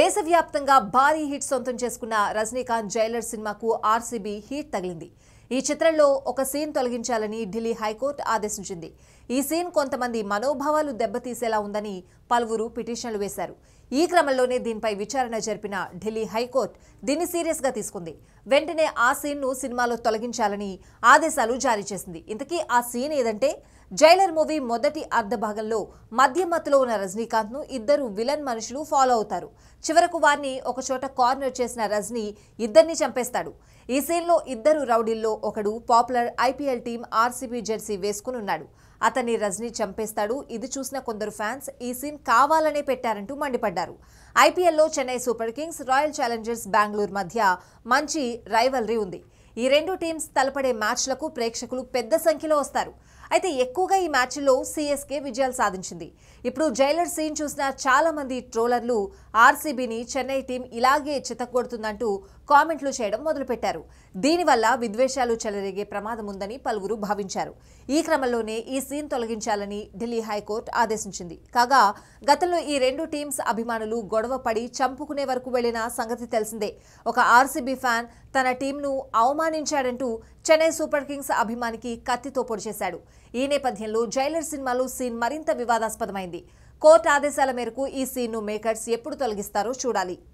దేశవ్యాప్తంగా భారీ హిట్ సొంతం చేసుకున్న రజనీకాంత్ జైలర్ సినిమాకు ఆర్సీబీ హిట్ తగిలింది ఈ చిత్రంలో ఒక సీన్ తొలగించాలని ఢిల్లీ హైకోర్టు ఆదేశించింది ఈ సీన్ కొంతమంది మనోభావాలు దెబ్బతీసేలా ఉందని పలువురు పిటిషన్లు వేశారు ఈ క్రమంలోనే దీనిపై విచారణ జరిపిన ఢిల్లీ హైకోర్టు దీన్ని సీరియస్గా తీసుకుంది వెంటనే ఆ సీన్ను సినిమాలో తొలగించాలని ఆదేశాలు జారీ చేసింది ఇంతకీ ఆ సీన్ ఏదంటే జైలర్ మూవీ మొదటి అర్ధ భాగంలో మత్తులో ఉన్న ను ఇద్దరు విలన్ మనుషులు ఫాలో అవుతారు చివరకు వారిని ఒకచోట కార్నర్ చేసిన రజనీ ఇద్దరిని చంపేస్తాడు ఈ సీన్లో ఇద్దరు రౌడీల్లో ఒకడు popular IPL team RCB jersey వేసుకుని ఉన్నాడు అతన్ని రజనీ చంపేస్తాడు ఇది చూసిన కొందరు ఫ్యాన్స్ ఈ సీన్ కావాలనే పెట్టారంటూ మండిపడ్డారు ఐపీఎల్లో Chennai Super Kings Royal Challengers Bengaluru మధ్య మంచి రైవల్రీ ఉంది ఈ రెండు టీమ్స్ తలపడే మ్యాచ్లకు ప్రేక్షకులు పెద్ద సంఖ్యలో వస్తారు అయితే ఎక్కువగా ఈ మ్యాచ్లో సిఎస్కే విజయాలు సాధించింది ఇప్పుడు జైలర్ సీన్ చూసిన చాలా మంది ట్రోలర్లు ఆర్సీబీని చెన్నై టీం ఇలాగే చితకొడుతుందంటూ కామెంట్లు చేయడం మొదలుపెట్టారు దీనివల్ల విద్వేషాలు చెలరేగే ప్రమాదం ఉందని పలువురు భావించారు ఈ క్రమంలోనే ఈ సీన్ తొలగించాలని ఢిల్లీ హైకోర్టు ఆదేశించింది కాగా గతంలో ఈ రెండు టీమ్స్ అభిమానులు గొడవ పడి చంపుకునే వరకు వెళ్లిన సంగతి తెలిసిందే ఒక ఆర్సీబీ ఫ్యాన్ తన టీంను అవమానించాడంటూ చెన్నై సూపర్ కింగ్స్ అభిమానికి కత్తితో పొడిచేశాడు ఈ నేపథ్యంలో జైలర్ సినిమాలో సీన్ మరింత వివాదాస్పదమైంది కోర్టు ఆదేశాల మేరకు ఈ సీన్ను మేకర్స్ ఎప్పుడు తొలగిస్తారో చూడాలి